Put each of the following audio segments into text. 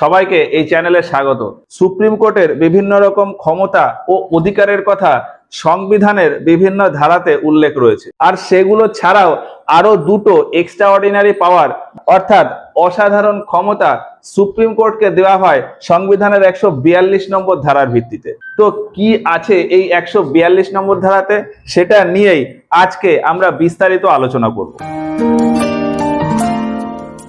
সবাইকে এই চ্যানেলে স্বাগত সুপ্রিম কোর্টের বিভিন্ন রকম ক্ষমতা ও অধিকারের কথা সংবিধানের বিভিন্ন ধারাতে উল্লেখ রয়েছে আর সেগুলো ছাড়াও আরো দুটো এক্সট্রা অর্ডিনারি পাওয়ার অর্থাৎ অসাধারণ ক্ষমতা সুপ্রিম কোর্টকে দেওয়া হয় সংবিধানের একশো বিয়াল্লিশ নম্বর ধারার ভিত্তিতে তো কি আছে এই একশো বিয়াল্লিশ নম্বর ধারাতে সেটা নিয়েই আজকে আমরা বিস্তারিত আলোচনা করব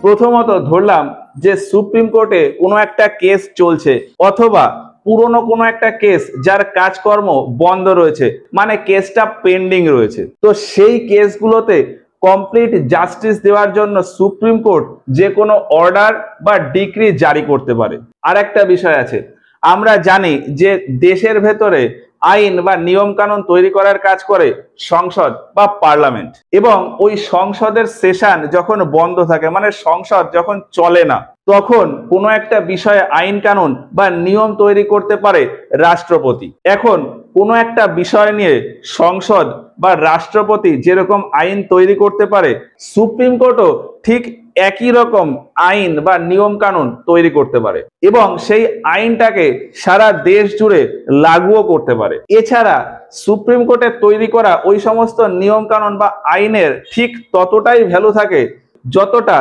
প্রথমত ধরলাম যে সুপ্রিম কোর্টে কোনো একটা কেস চলছে অথবা পুরনো কোনো একটা কেস যার কাজকর্ম বন্ধ রয়েছে মানে কেসটা পেন্ডিং রয়েছে তো সেই কেসগুলোতে কমপ্লিট জাস্টিস দেওয়ার জন্য সুপ্রিম কোর্ট যে কোনো অর্ডার বা ডিক্রি জারি করতে পারে আর একটা বিষয় আছে আমরা জানি যে দেশের ভেতরে আইন বা নিয়মকানুন তৈরি করার কাজ করে সংসদ বা পার্লামেন্ট এবং ওই সংসদের সেশন যখন বন্ধ থাকে মানে সংসদ যখন চলে না তখন কোনো একটা বিষয়ে আইন কানুন বা নিয়ম তৈরি করতে পারে রাষ্ট্রপতি এখন কোনো একটা বিষয় নিয়ে সংসদ বা রাষ্ট্রপতি যেরকম আইন তৈরি করতে পারে সুপ্রিম কোর্টও ঠিক একই রকম আইন বা নিয়ম কানুন তৈরি করতে পারে এবং সেই আইনটাকে সারা দেশ জুড়ে লাগুও করতে পারে এছাড়া সুপ্রিম কোর্টের তৈরি করা ওই সমস্ত নিয়ম কানুন বা আইনের ঠিক ততটাই ভ্যালু থাকে যতটা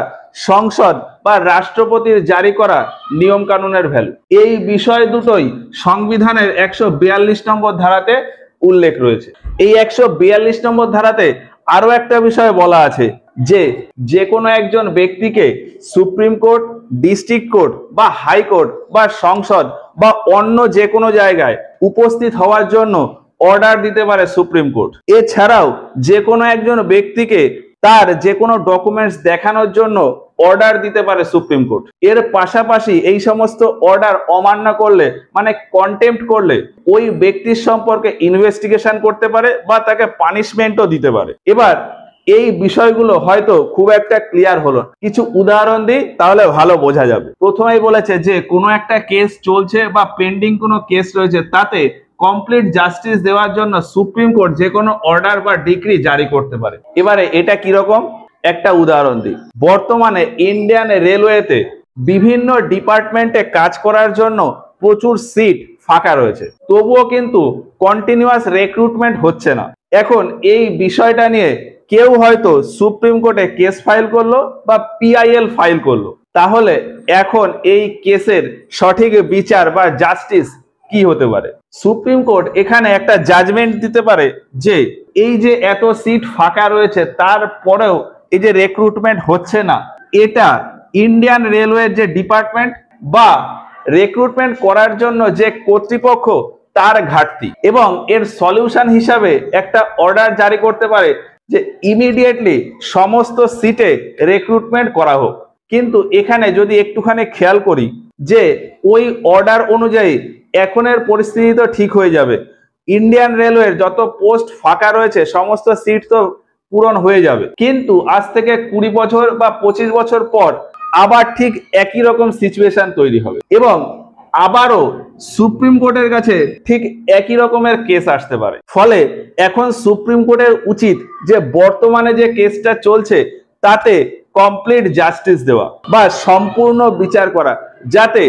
সংসদ বা রাষ্ট্রপতির জারি করা নিয়ম কানুনের ভ্যালু এই বিষয় দুটোই সংবিধানের একশো বিয়াল্লিশ নম্বর ধারাতে উল্লেখ রয়েছে এই একশো বিয়াল্লিশ নম্বর ধারাতে আরও একটা বিষয় বলা আছে যে যে কোনো একজন ব্যক্তিকে সুপ্রিম কোর্ট ডিস্ট্রিক্ট কোর্ট বা হাইকোর্ট বা সংসদ বা অন্য যে কোনো জায়গায় উপস্থিত হওয়ার জন্য অর্ডার দিতে পারে সুপ্রিম কোর্ট এছাড়াও যে কোনো একজন ব্যক্তিকে তার যে কোনো ডকুমেন্টস দেখানোর জন্য অর্ডার দিতে পারে সুপ্রিম কোর্ট এর পাশাপাশি এই সমস্ত অর্ডার অমান্য করলে মানে কন্টেম্প করলে ওই ব্যক্তির সম্পর্কে ইনভেস্টিগেশন করতে পারে বা তাকে পানিশমেন্টও দিতে পারে এবার এই বিষয়গুলো হয়তো খুব একটা ক্লিয়ার হলো কিছু উদাহরণ দিই তাহলে ভালো বোঝা যাবে প্রথমেই বলেছে যে কোনো একটা কেস চলছে বা পেন্ডিং কোনো কেস রয়েছে তাতে কমপ্লিট জাস্টিস দেওয়ার জন্য সুপ্রিম কোর্ট যে কোনো অর্ডার বা ডিগ্রি জারি করতে পারে এবারে এটা কিরকম একটা উদাহরণ দিই বর্তমানে ইন্ডিয়ান রেলওয়েতে বিভিন্ন ডিপার্টমেন্টে কাজ করার জন্য প্রচুর সিট ফাঁকা রয়েছে তবুও কিন্তু কন্টিনিউয়াস রেক্রুটমেন্ট হচ্ছে না এখন এই বিষয়টা নিয়ে কেউ হয়তো সুপ্রিম কোর্টে কেস ফাইল করলো বা পিআইএল ফাইল করলো তাহলে এখন এই কেসের সঠিক বিচার বা জাস্টিস কি হতে পারে সুপ্রিম কোর্ট এখানে একটা জাজমেন্ট দিতে পারে যে এই যে এত সিট ফাঁকা রয়েছে তারপরেও এই যে রেক্রুটমেন্ট হচ্ছে না এটা ইন্ডিয়ান রেলওয়ের যে ডিপার্টমেন্ট বা রেক্রুটমেন্ট করার জন্য যে কর্তৃপক্ষ তার ঘাটতি এবং এর সলিউশন হিসাবে একটা অর্ডার জারি করতে পারে যে ইমিডিয়েটলি সমস্ত সিটে রেক্রুটমেন্ট করা হোক কিন্তু এখানে যদি একটুখানি খেয়াল করি যে ওই অর্ডার অনুযায়ী এখনের পরিস্থিতি তো ঠিক হয়ে যাবে ইন্ডিয়ান রেলওয়ের যত পোস্ট ফাঁকা রয়েছে সমস্ত সিট তো পূরণ হয়ে যাবে কিন্তু আজ থেকে কুড়ি বছর বা পঁচিশ বছর পর আবার ঠিক একই রকম সিচুয়েশন তৈরি হবে এবং আবারও সুপ্রিম কোর্টের কাছে ঠিক একই রকমের কেস আসতে পারে ফলে এখন সুপ্রিম কোর্টের উচিত যে বর্তমানে যে কেসটা চলছে তাতে কমপ্লিট জাস্টিস দেওয়া বা সম্পূর্ণ বিচার করা যাতে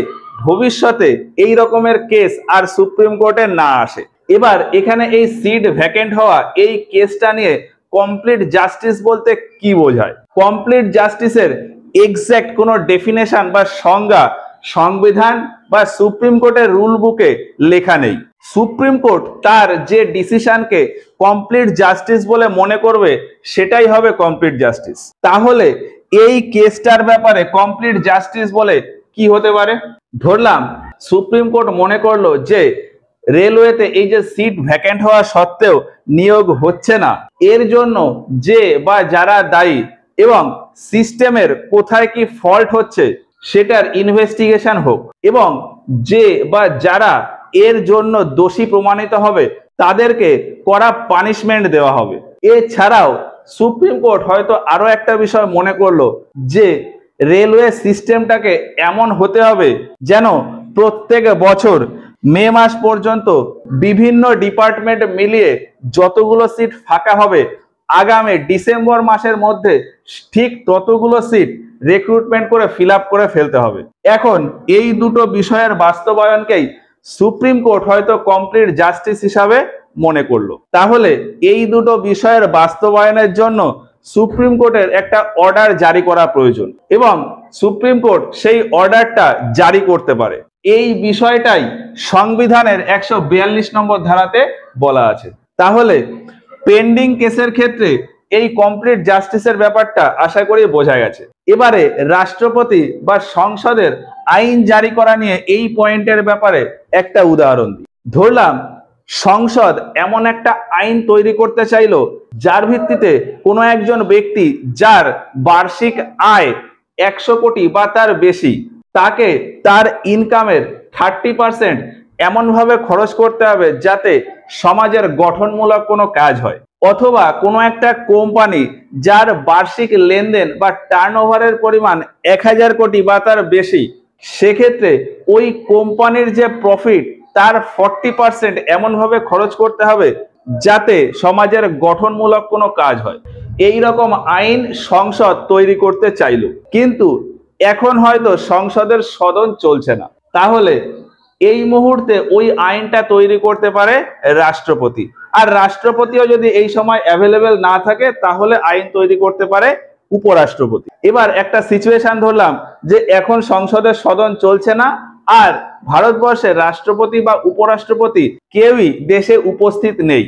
ভবিষ্যতে এই রকমের কেস আর সুপ্রিম কোর্টে না আসে এবার এখানে এই সিট ভ্যাকেন্ট হওয়া এই কেসটা নিয়ে কমপ্লিট জাস্টিস বলতে কি বোঝায় কমপ্লিট জাস্টিসের এক্স্যাক্ট কোনো ডেফিনেশন বা সংজ্ঞা সংবিধান বা সুপ্রিম কোর্টের রুল বুকে লেখা নেই সুপ্রিম কোর্ট তার যে ডিসিশনকে কমপ্লিট জাস্টিস বলে মনে করবে সেটাই হবে কমপ্লিট জাস্টিস তাহলে এই কেসটার ব্যাপারে কমপ্লিট জাস্টিস বলে কি হতে পারে ধরলাম সুপ্রিম কোর্ট মনে করলো যে রেলওয়েতে এই যে সিট ভ্যাকেন্ট হওয়া সত্ত্বেও নিয়োগ হচ্ছে না এর জন্য যে বা যারা দায়ী এবং সিস্টেমের কোথায় কি ফল্ট হচ্ছে সেটার ইনভেস্টিগেশন হোক এবং যে বা যারা এর জন্য দোষী প্রমাণিত হবে তাদেরকে কড়া পানিশমেন্ট দেওয়া হবে এছাড়াও সুপ্রিম কোর্ট হয়তো আরও একটা বিষয় মনে করলো যে রেলওয়ে সিস্টেমটাকে এমন হতে হবে যেন প্রত্যেক বছর মে মাস পর্যন্ত বিভিন্ন ডিপার্টমেন্ট মিলিয়ে যতগুলো সিট ফাঁকা হবে আগামী ডিসেম্বর মাসের মধ্যে ঠিক ততগুলো সিট রিক্রুটমেন্ট করে ফিল করে ফেলতে হবে এখন এই দুটো বিষয়ের বাস্তবায়নকেই সুপ্রিম কোর্ট হয়তো কমপ্লিট জাস্টিস হিসাবে মনে করলো তাহলে এই দুটো বিষয়ের বাস্তবায়নের জন্য সুপ্রিম কোর্টের একটা অর্ডার জারি করা প্রয়োজন এবং সুপ্রিম কোর্ট সেই অর্ডারটা জারি করতে পারে এই বিষয়টাই সংবিধানের একশো নম্বর ধারাতে বলা আছে তাহলে পেন্ডিং কেসের ক্ষেত্রে এই কমপ্লিট জাস্টিসের ব্যাপারটা আশা করি বোঝা গেছে এবারে রাষ্ট্রপতি বা সংসদের আইন জারি করা নিয়ে এই পয়েন্টের ব্যাপারে একটা উদাহরণ দিই ধরলাম সংসদ এমন একটা আইন তৈরি করতে চাইল যার ভিত্তিতে কোনো একজন ব্যক্তি যার বার্ষিক আয় একশো কোটি বা তার বেশি তাকে তার ইনকামের থার্টি পার্সেন্ট এমনভাবে খরচ করতে হবে যাতে সমাজের গঠনমূলক কোনো কাজ হয় অথবা কোনো একটা কোম্পানি যার বার্ষিক লেনদেন বা টার্ন পরিমাণ এক হাজার কোটি বা তার বেশি সেক্ষেত্রে ওই কোম্পানির যে প্রফিট তার ফর্টি পার্সেন্ট এমনভাবে খরচ করতে হবে যাতে সমাজের গঠনমূলক কোনো কাজ হয় এই রকম আইন সংসদ তৈরি করতে চাইল কিন্তু এখন হয়তো সংসদের সদন চলছে না তাহলে এই মুহূর্তে ওই আইনটা তৈরি করতে পারে রাষ্ট্রপতি আর রাষ্ট্রপতিও যদি এই সময় অ্যাভেলেবেল না থাকে তাহলে আইন তৈরি করতে পারে উপরাষ্ট্রপতি এবার একটা সিচুয়েশন ধরলাম যে এখন সংসদের সদন চলছে না আর ভারতবর্ষে রাষ্ট্রপতি বা উপরাষ্ট্রপতি কেউই দেশে উপস্থিত নেই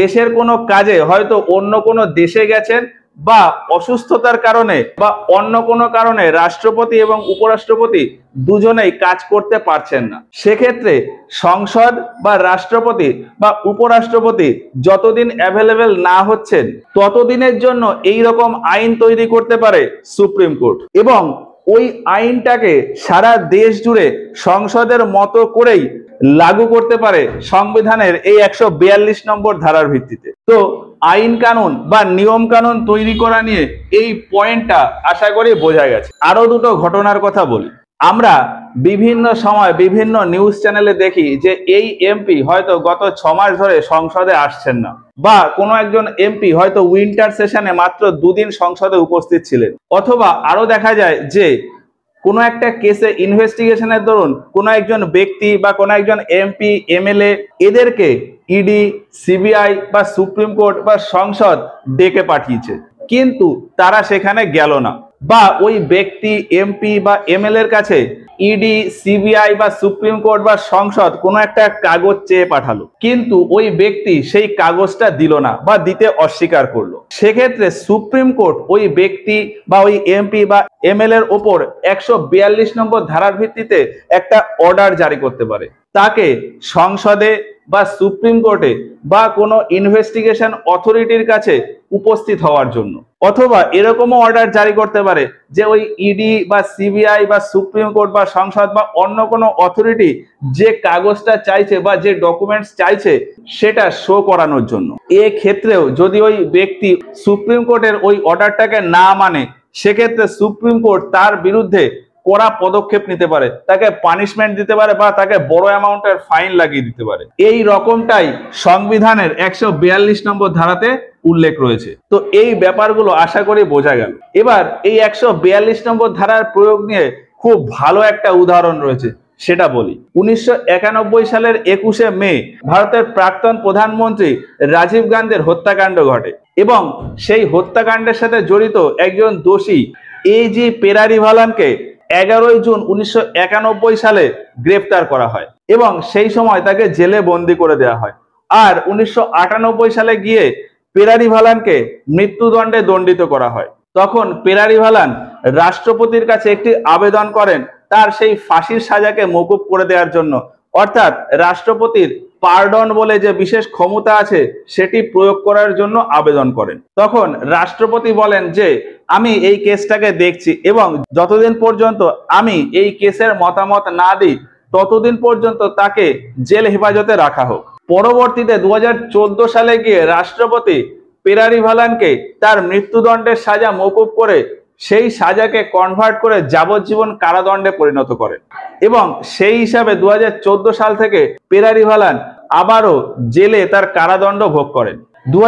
দেশের কোনো কাজে হয়তো অন্য কোনো দেশে গেছেন বা অসুস্থতার কারণে বা অন্য কোনো কারণে রাষ্ট্রপতি এবং উপরাষ্ট্রপতি দুজনেই কাজ করতে পারছেন না সেক্ষেত্রে সংসদ বা রাষ্ট্রপতি বা উপরাষ্ট্রপতি যতদিন অ্যাভেলেবেল না হচ্ছেন ততদিনের জন্য এই রকম আইন তৈরি করতে পারে সুপ্রিম কোর্ট এবং ওই আইনটাকে সারা দেশ জুড়ে সংসদের মতো করেই লাগু করতে পারে সংবিধানের এই একশো নম্বর ধারার ভিত্তিতে তো আইন কানুন বা নিয়ম কানুন তৈরি করা নিয়ে এই পয়েন্টটা আশা করি বোঝা গেছে আরো দুটো ঘটনার কথা বলি আমরা বিভিন্ন সময় বিভিন্ন নিউজ চ্যানেলে দেখি যে এই এমপি হয়তো গত ছ মাস ধরে সংসদে আসছেন না বা কোনো একজন এমপি হয়তো উইন্টার সেশনে মাত্র দুদিন সংসদে উপস্থিত ছিলেন অথবা আরও দেখা যায় যে কোনো একটা কেসে ইনভেস্টিগেশনের দরুন কোনো একজন ব্যক্তি বা কোনো একজন এমপি এমএলএ এদেরকে ইডি e সিবিআই বা সুপ্রিম কোর্ট বা সংসদ ডেকে পাঠিয়েছে কিন্তু তারা সেখানে গেল না বা ওই ব্যক্তি এমপি বা এমএলএর কাছে ইডি e সিবিআই বা সুপ্রিম কোর্ট বা সংসদ কোনো একটা কাগজ চেয়ে পাঠালো কিন্তু ওই ব্যক্তি সেই কাগজটা দিল না বা দিতে অস্বীকার করলো সেক্ষেত্রে সুপ্রিম কোর্ট ওই ব্যক্তি বা ওই এমপি বা এম এর ওপর একশো নম্বর ধারার ভিত্তিতে একটা অর্ডার জারি করতে পারে তাকে সংসদে বা সুপ্রিম কোর্টে বা কোনো ইনভেস্টিগেশন অথরিটির কাছে উপস্থিত হওয়ার জন্য অথবা এরকমও অর্ডার জারি করতে পারে যে ওই ইডি e বা সিবিআই বা সুপ্রিম কোর্ট বা সংসদ বা অন্য কোনো অথরিটি যে কাগজটা চাইছে বা যে ডকুমেন্টস চাইছে সেটা শো করানোর জন্য এ ক্ষেত্রেও যদি ওই ব্যক্তি সুপ্রিম কোর্টের ওই অর্ডারটাকে না মানে সেক্ষেত্রে সুপ্রিম কোর্ট তার বিরুদ্ধে কড়া পদক্ষেপ নিতে পারে তাকে পানিশমেন্ট দিতে পারে বা তাকে বড় অ্যামাউন্টের ফাইন লাগিয়ে দিতে পারে এই রকমটাই সংবিধানের একশো বিয়াল্লিশ নম্বর ধারাতে উল্লেখ রয়েছে তো এই ব্যাপারগুলো আশা করি বোঝা গেল এবার এই একশো বিয়াল্লিশ নম্বর ধারার প্রয়োগ নিয়ে খুব ভালো একটা উদাহরণ রয়েছে সেটা বলি উনিশশো সালের একুশে মে ভারতের প্রাক্তন প্রধানমন্ত্রী রাজীব গান্ধীর হত্যাকাণ্ড ঘটে এবং সেই হত্যাকাণ্ডের সাথে জড়িত একজন দোষী এই জি পেরারিভালানকে এগারোই জুন উনিশশো সালে গ্রেপ্তার করা হয় এবং সেই সময় তাকে জেলে বন্দি করে দেওয়া হয় আর উনিশশো সালে গিয়ে পেরারি ভালানকে মৃত্যুদণ্ডে দণ্ডিত করা হয় তখন পেরারি ভালান রাষ্ট্রপতির কাছে একটি আবেদন করেন তার সেই ফাঁসির সাজাকে মকুব করে দেওয়ার জন্য অর্থাৎ রাষ্ট্রপতির পার্ডন বলে যে বিশেষ ক্ষমতা আছে সেটি প্রয়োগ করার জন্য আবেদন করেন তখন রাষ্ট্রপতি বলেন যে আমি এই কেসটাকে দেখছি এবং যতদিন পর্যন্ত আমি এই কেসের মতামত না দিই ততদিন পর্যন্ত তাকে জেল হেফাজতে রাখা হোক পরবর্তীতে দু সালে গিয়ে রাষ্ট্রপতি পেরারি ভালানকে তার মৃত্যুদণ্ডের সাজা মকুব করে সেই সাজাকে কনভার্ট করে যাবজ্জীবন কারাদণ্ডে পরিণত করে এবং সেই হিসাবে দু সাল থেকে পেরারি ভালান আবারও জেলে তার কারাদণ্ড ভোগ করেন দু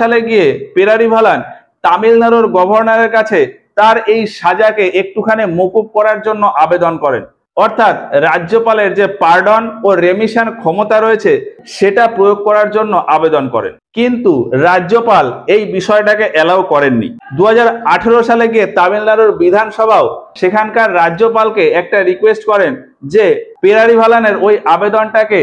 সালে গিয়ে পেরারি ভালান তামিলনাড়ুর গভর্নরের কাছে তার এই সাজাকে একটুখানি মকুব করার জন্য আবেদন করেন অর্থাৎ রাজ্যপালের যে পার্ডন ও রেমিশন ক্ষমতা রয়েছে সেটা প্রয়োগ করার জন্য আবেদন করেন কিন্তু রাজ্যপাল এই বিষয়টাকে এলাও করেননি দু সালে গিয়ে তামিলনাড়ুর বিধানসভাও সেখানকার রাজ্যপালকে একটা রিকোয়েস্ট করেন যে পেরারিভালানের ওই আবেদনটাকে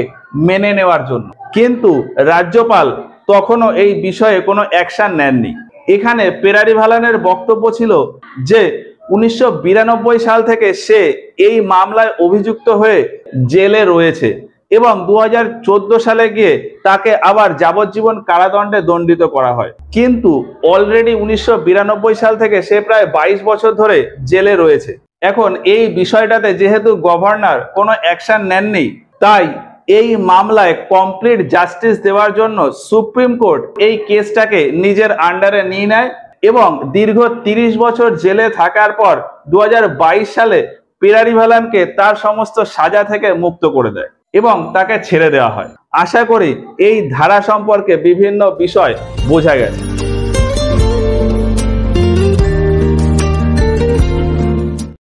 মেনে নেওয়ার জন্য কিন্তু রাজ্যপাল তখনও এই বিষয়ে কোনো অ্যাকশান নেননি এখানে পেরারিভালানের বক্তব্য ছিল যে উনিশশো সাল থেকে সে এই মামলায় অভিযুক্ত হয়ে জেলে রয়েছে এবং দু সালে গিয়ে তাকে আবার যাবজ্জীবন কারাদণ্ডে দণ্ডিত করা হয় কিন্তু অলরেডি উনিশশো সাল থেকে সে প্রায় ২২ বছর ধরে জেলে রয়েছে এখন এই বিষয়টাতে যেহেতু গভর্নর কোনো অ্যাকশন নেননি তাই এই মামলায় কমপ্লিট জাস্টিস দেওয়ার জন্য সুপ্রিম কোর্ট এই কেসটাকে নিজের আন্ডারে নিয়ে নেয় এবং দীর্ঘ ৩০ বছর জেলে থাকার পর দু সালে পিরারি ভালানকে তার সমস্ত সাজা থেকে মুক্ত করে দেয় এবং তাকে ছেড়ে দেওয়া হয় আশা করি এই ধারা সম্পর্কে বিভিন্ন বিষয় বোঝা গেছে